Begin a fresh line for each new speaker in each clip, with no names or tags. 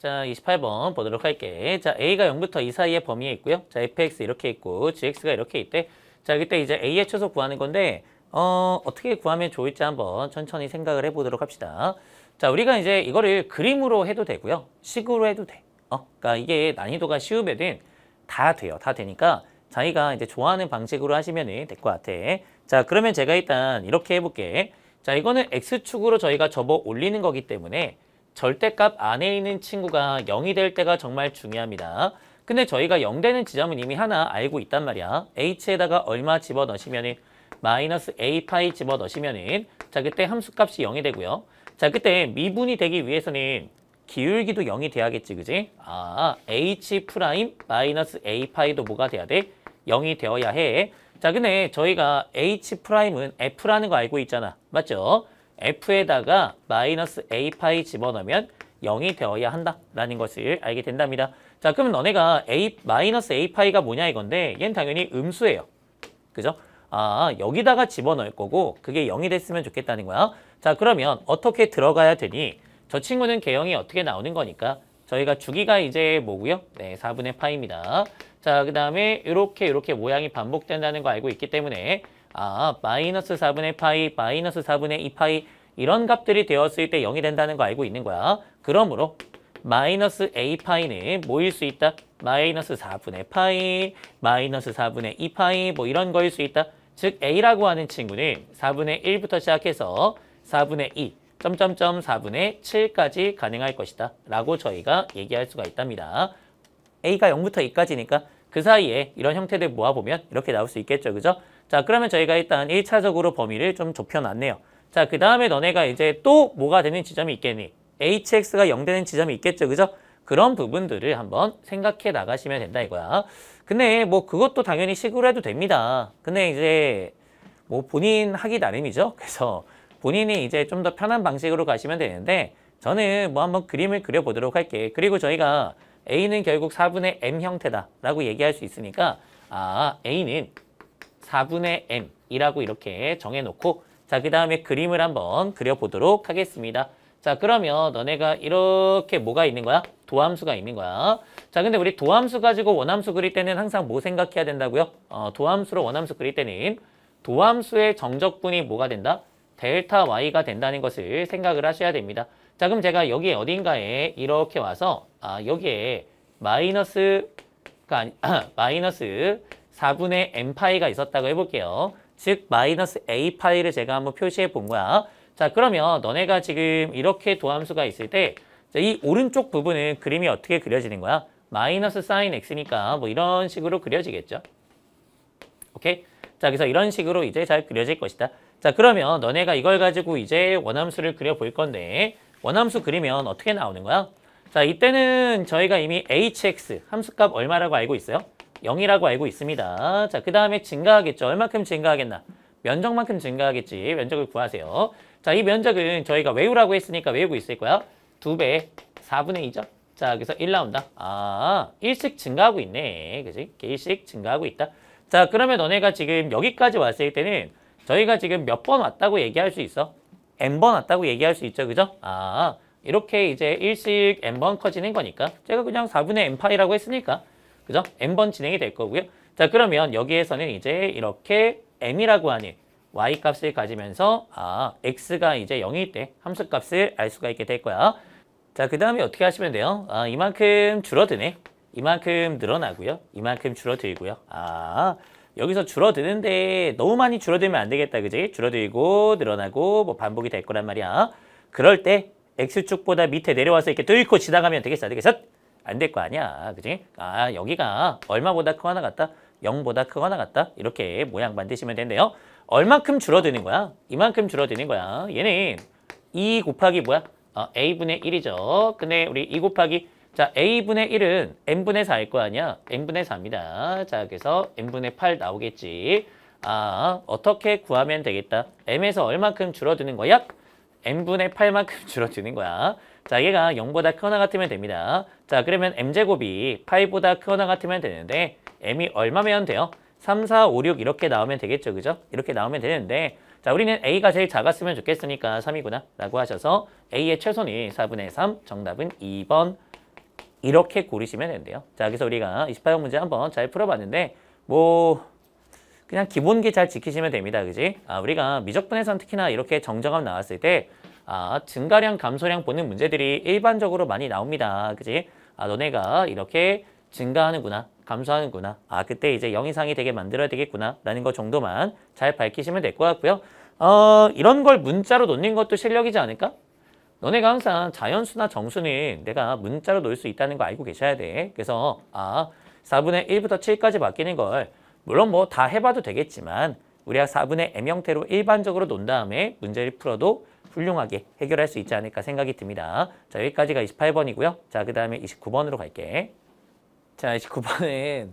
자, 28번 보도록 할게. 자, A가 0부터 2 사이의 범위에 있고요. 자, fx 이렇게 있고 gx가 이렇게 있대. 자, 그때 이제 A의 최소 구하는 건데 어, 어떻게 구하면 좋을지 한번 천천히 생각을 해보도록 합시다. 자, 우리가 이제 이거를 그림으로 해도 되고요. 식으로 해도 돼. 어, 그러니까 이게 난이도가 쉬우면은 다 돼요. 다 되니까 자기가 이제 좋아하는 방식으로 하시면은 될것 같아. 자, 그러면 제가 일단 이렇게 해볼게. 자, 이거는 X축으로 저희가 접어 올리는 거기 때문에 절대값 안에 있는 친구가 0이 될 때가 정말 중요합니다. 근데 저희가 0 되는 지점은 이미 하나 알고 있단 말이야. h에다가 얼마 집어넣으시면은 마이너스 a파이 집어넣으시면은 자 그때 함수값이 0이 되고요. 자 그때 미분이 되기 위해서는 기울기도 0이 돼야겠지 그지? 아 h 프라임 마이너스 a파이도 뭐가 돼야 돼? 0이 되어야 해. 자 근데 저희가 h 프라임은 f라는 거 알고 있잖아. 맞죠? f에다가 마이너스 a파이 집어넣으면 0이 되어야 한다라는 것을 알게 된답니다. 자, 그러면 너네가 a 마이너스 a파이가 뭐냐 이건데 얘는 당연히 음수예요. 그죠? 아, 여기다가 집어넣을 거고 그게 0이 됐으면 좋겠다는 거야. 자, 그러면 어떻게 들어가야 되니 저 친구는 개형이 어떻게 나오는 거니까 저희가 주기가 이제 뭐고요? 네, 4분의 파입니다. 자, 그 다음에 이렇게 이렇게 모양이 반복된다는 거 알고 있기 때문에 아, 마이너스 4분의 파이, 마이너스 4분의 2파이 이런 값들이 되었을 때 0이 된다는 거 알고 있는 거야. 그러므로 마이너스 a파이는 뭐일 수 있다? 마이너스 4분의 파이, 마이너스 4분의 2파이 뭐 이런 거일 수 있다. 즉 a라고 하는 친구는 4분의 1부터 시작해서 4분의 2, 점점점 4분의 7까지 가능할 것이다. 라고 저희가 얘기할 수가 있답니다. a가 0부터 2까지니까 그 사이에 이런 형태들 모아보면 이렇게 나올 수 있겠죠. 그죠? 자, 그러면 저희가 일단 1차적으로 범위를 좀 좁혀놨네요. 자, 그 다음에 너네가 이제 또 뭐가 되는 지점이 있겠니? hx가 0되는 지점이 있겠죠, 그죠? 그런 부분들을 한번 생각해 나가시면 된다 이거야. 근데 뭐 그것도 당연히 식으로 해도 됩니다. 근데 이제 뭐 본인 하기 나름이죠. 그래서 본인이 이제 좀 더 편한 방식으로 가시면 되는데 저는 뭐 한번 그림을 그려보도록 할게. 그리고 저희가 A는 결국 4분의 M 형태다 라고 얘기할 수 있으니까 아 A는 4분의 m이라고 이렇게 정해놓고 자, 그 다음에 그림을 한번 그려보도록 하겠습니다. 자, 그러면 너네가 이렇게 뭐가 있는 거야? 도함수가 있는 거야. 자, 근데 우리 도함수 가지고 원함수 그릴 때는 항상 뭐 생각해야 된다고요? 어, 도함수로 원함수 그릴 때는 도함수의 정적분이 뭐가 된다? 델타 y가 된다는 것을 생각을 하셔야 됩니다. 자, 그럼 제가 여기 어딘가에 이렇게 와서 아, 여기에 마이너스 가 아니, 마이너스 4분의 n파이가 있었다고 해볼게요. 즉 마이너스 a파이를 제가 한번 표시해 본 거야. 자 그러면 너네가 지금 이렇게 도함수가 있을 때 이 오른쪽 부분은 그림이 어떻게 그려지는 거야? 마이너스 사인 x니까 뭐 이런 식으로 그려지겠죠. 오케이? 자 그래서 이런 식으로 이제 잘 그려질 것이다. 자 그러면 너네가 이걸 가지고 이제 원함수를 그려볼 건데 원함수 그리면 어떻게 나오는 거야? 자 이때는 저희가 이미 hx 함수값 얼마라고 알고 있어요? 0이라고 알고 있습니다. 자, 그 다음에 증가하겠죠. 얼마큼 증가하겠나? 면적만큼 증가하겠지. 면적을 구하세요. 자, 이 면적은 저희가 외우라고 했으니까 외우고 있을 거야. 2배 4분의 2죠. 자, 그래서 1 나온다. 아, 1씩 증가하고 있네. 그지? 1씩 증가하고 있다. 자, 그러면 너네가 지금 여기까지 왔을 때는 저희가 지금 몇 번 왔다고 얘기할 수 있어? n번 왔다고 얘기할 수 있죠. 그죠? 아, 이렇게 이제 1씩 n번 커지는 거니까 제가 그냥 4분의 n파이라고 했으니까 그죠? n번 진행이 될 거고요. 자, 그러면 여기에서는 이제 이렇게 m이라고 하는 y값을 가지면서 아, x가 이제 0일 때 함수값을 알 수가 있게 될 거야. 자, 그 다음에 어떻게 하시면 돼요? 아, 이만큼 줄어드네. 이만큼 늘어나고요. 이만큼 줄어들고요. 아, 여기서 줄어드는데 너무 많이 줄어들면 안 되겠다, 그지? 줄어들고 늘어나고 뭐 반복이 될 거란 말이야. 그럴 때 X축보다 밑에 내려와서 이렇게 뚫고 지나가면 되겠어, 되겠어? 안될거 아니야. 그지? 아, 여기가 얼마보다 크거나 같다? 0보다 크거나 같다? 이렇게 모양 만드시면 된대요 얼만큼 줄어드는 거야? 이만큼 줄어드는 거야. 얘는 2 e 곱하기 뭐야? 어, a분의 1이죠. 근데 우리 2 e 곱하기 자 a분의 1은 n분의 4일 거 아니야? n분의 4입니다. 자 그래서 n분의 8 나오겠지. 아 어떻게 구하면 되겠다. m에서 얼만큼 줄어드는 거야? n분의 8만큼 줄어드는 거야. 자, 얘가 0보다 크거나 같으면 됩니다. 자, 그러면 m제곱이 파이보다 크거나 같으면 되는데 m이 얼마면 돼요? 3, 4, 5, 6 이렇게 나오면 되겠죠, 그죠? 이렇게 나오면 되는데 자, 우리는 a가 제일 작았으면 좋겠으니까 3이구나 라고 하셔서 a의 최소는 4분의 3, 정답은 2번 이렇게 고르시면 되는데요. 자, 그래서 우리가 28번 문제 한번 잘 풀어봤는데 뭐 그냥 기본기 잘 지키시면 됩니다. 그지? 아, 우리가 미적분에선 특히나 이렇게 정정함 나왔을 때 아, 증가량, 감소량 보는 문제들이 일반적으로 많이 나옵니다. 그지? 아, 너네가 이렇게 증가하는구나, 감소하는구나. 아, 그때 이제 영 이상이 되게 만들어야 되겠구나. 라는 것 정도만 잘 밝히시면 될 것 같고요. 어, 이런 걸 문자로 놓는 것도 실력이지 않을까? 너네가 항상 자연수나 정수는 내가 문자로 놓을 수 있다는 거 알고 계셔야 돼. 그래서 아 4분의 1부터 7까지 바뀌는 걸 물론 뭐 다 해봐도 되겠지만 우리가 4분의 m 형태로 일반적으로 논 다음에 문제를 풀어도 훌륭하게 해결할 수 있지 않을까 생각이 듭니다. 자, 여기까지가 28번이고요. 자, 그 다음에 29번으로 갈게. 자, 29번은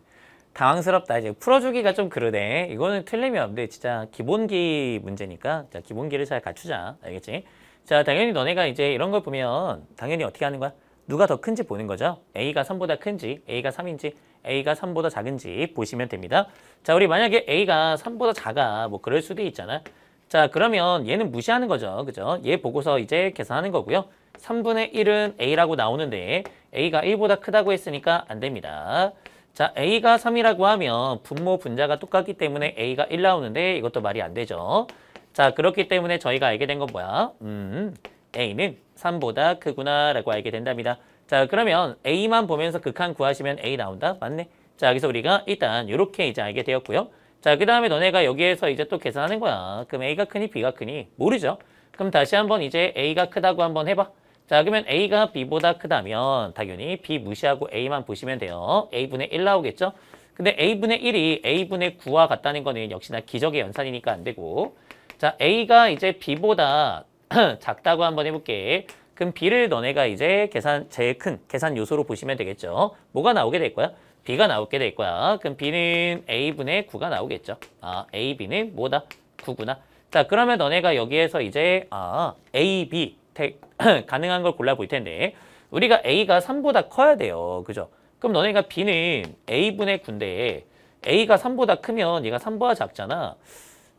당황스럽다. 이제 풀어주기가 좀 그러네. 이거는 틀리면 안 돼. 진짜 기본기 문제니까. 자, 기본기를 잘 갖추자. 알겠지? 자, 당연히 너네가 이제 이런 걸 보면 당연히 어떻게 하는 거야? 누가 더 큰지 보는 거죠. A가 3보다 큰지, A가 3인지, A가 3보다 작은지 보시면 됩니다. 자, 우리 만약에 A가 3보다 작아, 뭐 그럴 수도 있잖아. 자 그러면 얘는 무시하는 거죠. 그죠? 얘 보고서 이제 계산하는 거고요. 3분의 1은 A라고 나오는데 A가 1보다 크다고 했으니까 안 됩니다. 자 A가 3이라고 하면 분모 분자가 똑같기 때문에 A가 1 나오는데 이것도 말이 안 되죠. 자 그렇기 때문에 저희가 알게 된 건 뭐야? 음 A는 3보다 크구나 라고 알게 된답니다. 자 그러면 A만 보면서 극한 구하시면 A 나온다? 맞네. 자 여기서 우리가 일단 이렇게 이제 알게 되었고요. 자, 그 다음에 너네가 여기에서 이제 또 계산하는 거야. 그럼 A가 크니 B가 크니? 모르죠? 그럼 다시 한번 이제 A가 크다고 한번 해봐. 자, 그러면 A가 B보다 크다면 당연히 B 무시하고 A만 보시면 돼요. A분의 1 나오겠죠? 근데 A분의 1이 A분의 9와 같다는 거는 역시나 기적의 연산이니까 안 되고 자, A가 이제 B보다 작다고 한번 해볼게. 그럼 B를 너네가 이제 계산 제일 큰 계산 요소로 보시면 되겠죠. 뭐가 나오게 될 거야? B가 나오게 될 거야. 그럼 B는 A분의 9가 나오겠죠. 아, A, B는 뭐다? 9구나. 자, 그러면 너네가 여기에서 이제 아, A, B 택, 가능한 걸 골라볼 텐데 우리가 A가 3보다 커야 돼요. 그죠? 그럼 너네가 B는 A분의 9인데 A가 3보다 크면 얘가 3보다 작잖아.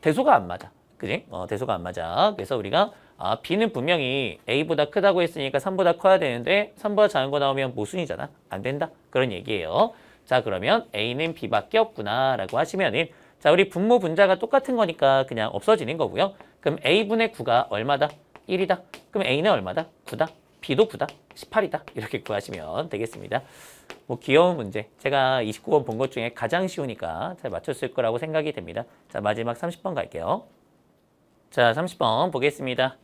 대소가 안 맞아. 그지? 어, 대소가 안 맞아. 그래서 우리가 아, B는 분명히 A보다 크다고 했으니까 3보다 커야 되는데 3보다 작은 거 나오면 모순이잖아. 안 된다. 그런 얘기예요. 자 그러면 A는 B밖에 없구나 라고 하시면은 자 우리 분모 분자가 똑같은 거니까 그냥 없어지는 거고요. 그럼 A분의 9가 얼마다? 1이다. 그럼 A는 얼마다? 9다. B도 9다. 18이다. 이렇게 구하시면 되겠습니다. 뭐 귀여운 문제. 제가 29번 본 것 중에 가장 쉬우니까 잘 맞췄을 거라고 생각이 됩니다. 자 마지막 30번 갈게요. 자 30번 보겠습니다.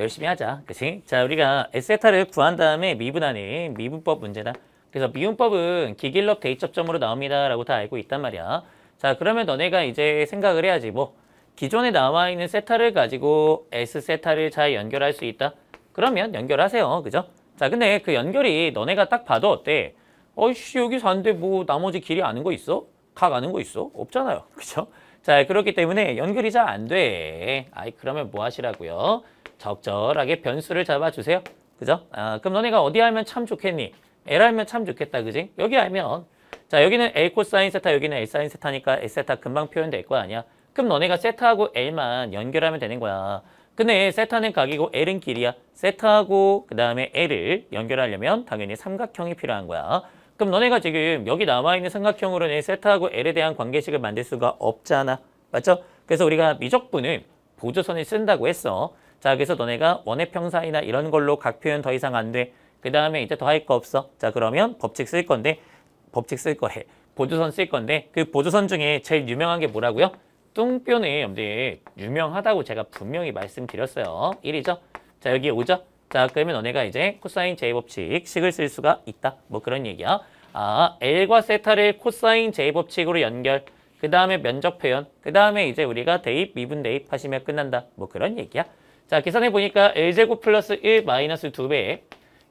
열심히 하자. 그치? 자 우리가 에세타를 구한 다음에 미분하는 미분법 문제다. 그래서 미음법은 기길럽 대입접점으로 나옵니다라고 다 알고 있단 말이야. 자, 그러면 너네가 이제 생각을 해야지. 뭐 기존에 나와 있는 세타를 가지고 S 세타를 잘 연결할 수 있다. 그러면 연결하세요. 그죠? 자, 근데 그 연결이 너네가 딱 봐도 어때? 어이씨, 여기 사는데 뭐 나머지 길이 아는 거 있어? 각 아는 거 있어? 없잖아요. 그죠? 자, 그렇기 때문에 연결이 잘 안 돼. 아이, 그러면 뭐 하시라고요? 적절하게 변수를 잡아주세요. 그죠? 아, 그럼 너네가 어디 하면 참 좋겠니? L 알면 참 좋겠다, 그지? 여기 알면 자 여기는 A 코사인 세타, 여기는 A 사인 세타니까 A 세타 금방 표현될 거 아니야? 그럼 너네가 세타하고 L만 연결하면 되는 거야. 근데 세타는 각이고 L은 길이야. 세타하고 그 다음에 L을 연결하려면 당연히 삼각형이 필요한 거야. 그럼 너네가 지금 여기 남아있는 삼각형으로는 세타하고 L에 대한 관계식을 만들 수가 없잖아. 맞죠? 그래서 우리가 미적분을 보조선을 쓴다고 했어. 자, 그래서 너네가 원의 평사이나 이런 걸로 각 표현 더 이상 안 돼. 그 다음에 이제 더 할 거 없어. 자 그러면 법칙 쓸 건데 법칙 쓸 거해. 보조선 쓸 건데 그 보조선 중에 제일 유명한 게 뭐라고요? 뚱뼈는 여러분들 유명하다고 제가 분명히 말씀드렸어요. 1이죠? 자 여기 5죠? 자 그러면 너네가 이제 코사인 제법칙 식을 쓸 수가 있다. 뭐 그런 얘기야. 아 L과 세타를 코사인 제법칙으로 연결. 그 다음에 면적 표현. 그 다음에 이제 우리가 대입, 미분 대입 하시면 끝난다. 뭐 그런 얘기야. 자 계산해 보니까 L제곱 플러스 1 마이너스 2배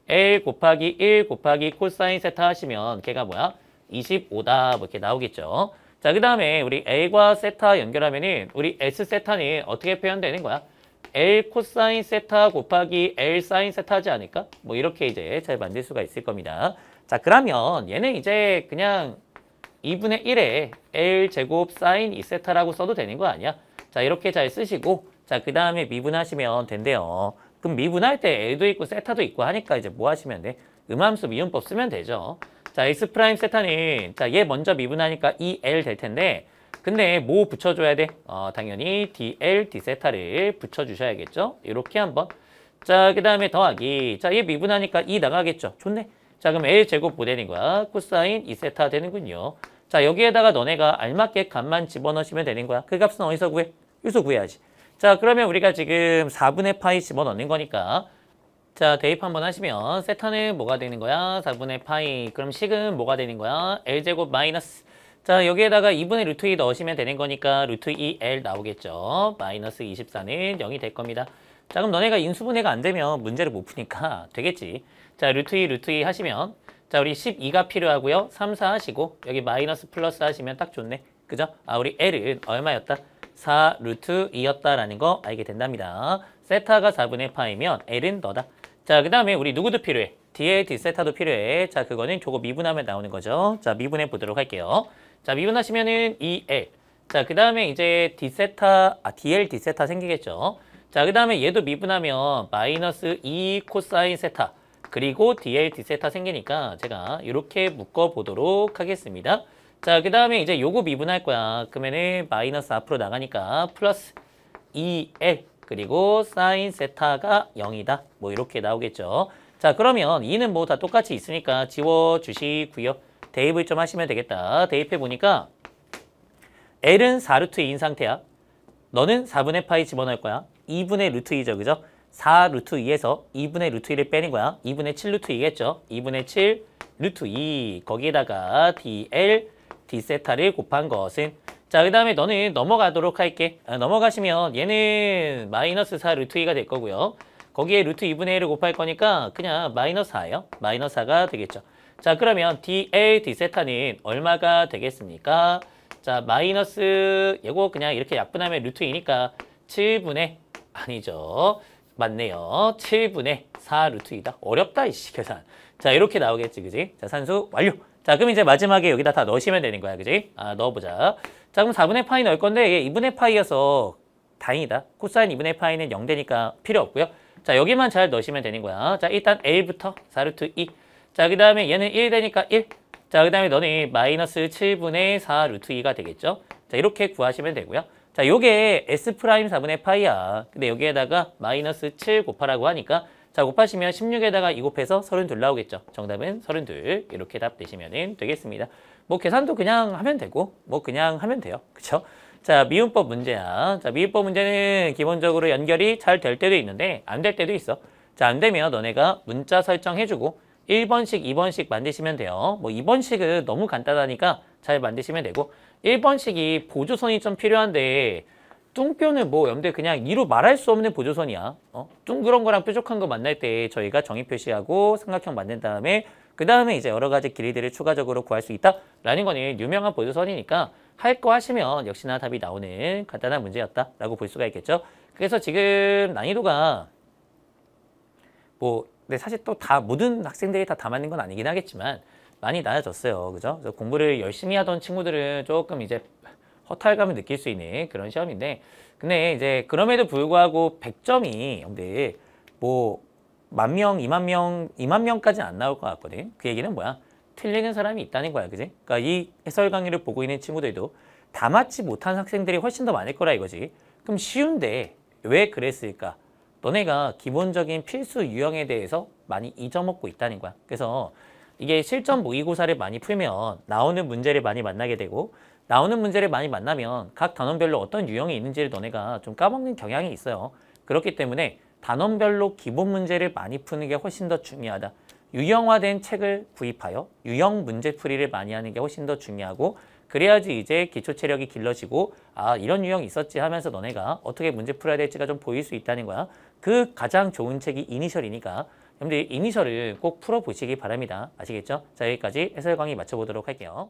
L 곱하기 1 곱하기 코사인 세타 하시면 걔가 뭐야? 25다 뭐 이렇게 나오겠죠. 자, 그 다음에 우리 L과 세타 연결하면은 우리 S 세타는 어떻게 표현되는 거야? L 코사인 세타 곱하기 L 사인 세타지 하 않을까? 뭐 이렇게 이제 잘 만들 수가 있을 겁니다. 자, 그러면 얘는 이제 그냥 2분의 1에 L 제곱 사인 2세타라고 써도 되는 거 아니야? 자, 이렇게 잘 쓰시고 자, 그 다음에 미분하시면 된대요. 그럼 미분할 때 L도 있고 세타도 있고 하니까 이제 뭐 하시면 돼? 음함수 미분법 쓰면 되죠. 자, X 프라임 세타는 자, 얘 먼저 미분하니까 EL 될 텐데 근데 뭐 붙여줘야 돼? 어, 당연히 DL, D세타를 붙여주셔야겠죠? 이렇게 한번 자, 그 다음에 더하기 자, 얘 미분하니까 2 나가겠죠? 좋네. 자, 그럼 L 제곱 보대는 뭐 거야. 코사인 2세타 되는군요. 자, 여기에다가 너네가 알맞게 값만 집어넣으시면 되는 거야. 그 값은 어디서 구해? 여기서 구해야지. 자 그러면 우리가 지금 4분의 파이 집어넣는 거니까 자 대입 한번 하시면 세타는 뭐가 되는 거야? 4분의 파이 그럼 식은 뭐가 되는 거야? L제곱 마이너스 자 여기에다가 2분의 루트 2 넣으시면 되는 거니까 루트 2L 나오겠죠 마이너스 24는 0이 될 겁니다 자 그럼 너네가 인수분해가 안 되면 문제를 못 푸니까 되겠지 자 루트 2 루트 2 하시면 자 우리 12가 필요하고요 3, 4 하시고 여기 마이너스 플러스 하시면 딱 좋네 그죠? 아 우리 L은 얼마였다? 4 루트 2였다라는 거 알게 된답니다. 세타가 4분의 파이면 L은 너다. 자, 그 다음에 우리 누구도 필요해? 뒤에 디세타도 필요해. 자, 그거는 조거 미분하면 나오는 거죠. 자, 미분해 보도록 할게요. 자, 미분하시면은 2L. 자, 그 다음에 이제 디세타, 아, DL 디세타 생기겠죠. 자, 그 다음에 얘도 미분하면 마이너스 2 코사인 세타. 그리고 DL 디세타 생기니까 제가 이렇게 묶어보도록 하겠습니다. 자, 그 다음에 이제 요거 2분할 거야. 그러면은 마이너스 앞으로 나가니까 플러스 2L 그리고 사인 세타가 0이다. 뭐 이렇게 나오겠죠. 자, 그러면 2는 뭐 다 똑같이 있으니까 지워주시고요. 대입을 좀 하시면 되겠다. 대입해 보니까 L은 4루트 2인 상태야. 너는 4분의 파이 집어넣을 거야. 2분의 루트 2죠, 그죠? 4루트 2에서 2분의 루트 1을 빼는 거야. 2분의 7루트 2겠죠? 2분의 7 루트 2 거기에다가 dl 디세타를 곱한 것은 자, 그 다음에 너는 넘어가도록 할게. 아, 넘어가시면 얘는 마이너스 4 루트 2가 될 거고요. 거기에 루트 2분의 1을 곱할 거니까 그냥 마이너스 4예요. 마이너스 4가 되겠죠. 자, 그러면 dA, 디세타는 얼마가 되겠습니까? 자, 마이너스 이거 그냥 이렇게 약분하면 루트 2니까 7분의 아니죠. 맞네요. 7분의 4 루트 2다. 어렵다, 이씨 계산. 자, 이렇게 나오겠지, 그지? 자, 산수 완료! 자, 그럼 이제 마지막에 여기다 다 넣으시면 되는 거야, 그지? 아, 넣어보자. 자, 그럼 4분의 파이 넣을 건데 이게 2분의 파이여서 다행이다. 코사인 2분의 파이는 0 되니까 필요 없고요. 자, 여기만 잘 넣으시면 되는 거야. 자, 일단 A부터 4루트 2. 자, 그 다음에 얘는 1 되니까 1. 자, 그 다음에 너는 마이너스 7분의 4 루트 2가 되겠죠? 자, 이렇게 구하시면 되고요. 자, 요게 S 프라임 4분의 파이야. 근데 여기에다가 마이너스 7 곱하라고 하니까 자, 곱하시면 16에다가 2 곱해서 32 나오겠죠. 정답은 32 이렇게 답되시면 되겠습니다. 뭐 계산도 그냥 하면 되고 뭐 그냥 하면 돼요. 그렇죠? 자, 미음법 문제야. 자, 미음법 문제는 기본적으로 연결이 잘 될 때도 있는데 안 될 때도 있어. 자, 안 되면 너네가 문자 설정해주고 1번씩, 2번씩 만드시면 돼요. 뭐 2번씩은 너무 간단하니까 잘 만드시면 되고 1번씩이 보조선이 좀 필요한데 뚱뼈는 뭐염두에 그냥 이루 말할 수 없는 보조선이야. 어? 둥그런 거랑 뾰족한 거 만날 때 저희가 정의 표시하고 삼각형 만든 다음에 그 다음에 이제 여러 가지 길이들을 추가적으로 구할 수 있다라는 거는 유명한 보조선이니까 할 거 하시면 역시나 답이 나오는 간단한 문제였다라고 볼 수가 있겠죠. 그래서 지금 난이도가 뭐 근데 사실 또 다 모든 학생들이 다담아낸건 아니긴 하겠지만 많이 나아졌어요. 그죠? 공부를 열심히 하던 친구들은 조금 이제 허탈감을 느낄 수 있는 그런 시험인데 근데 이제 그럼에도 불구하고 100점이 근데 뭐만 명, 2만 명, 2만 명까지는 안 나올 것 같거든. 그 얘기는 뭐야? 틀리는 사람이 있다는 거야, 그지? 그러니까 이 해설 강의를 보고 있는 친구들도 다 맞지 못한 학생들이 훨씬 더 많을 거라 이거지. 그럼 쉬운데 왜 그랬을까? 너네가 기본적인 필수 유형에 대해서 많이 잊어먹고 있다는 거야. 그래서 이게 실전 모의고사를 많이 풀면 나오는 문제를 많이 만나게 되고 나오는 문제를 많이 만나면 각 단원별로 어떤 유형이 있는지를 너네가 좀 까먹는 경향이 있어요. 그렇기 때문에 단원별로 기본 문제를 많이 푸는 게 훨씬 더 중요하다. 유형화된 책을 구입하여 유형 문제풀이를 많이 하는 게 훨씬 더 중요하고 그래야지 이제 기초 체력이 길러지고 아 이런 유형 이 있었지 하면서 너네가 어떻게 문제 풀어야 될지가 좀 보일 수 있다는 거야. 그 가장 좋은 책이 이니셜이니까 여러분들이 이니셜을 꼭 풀어보시기 바랍니다. 아시겠죠? 자 여기까지 해설 강의 마쳐보도록 할게요.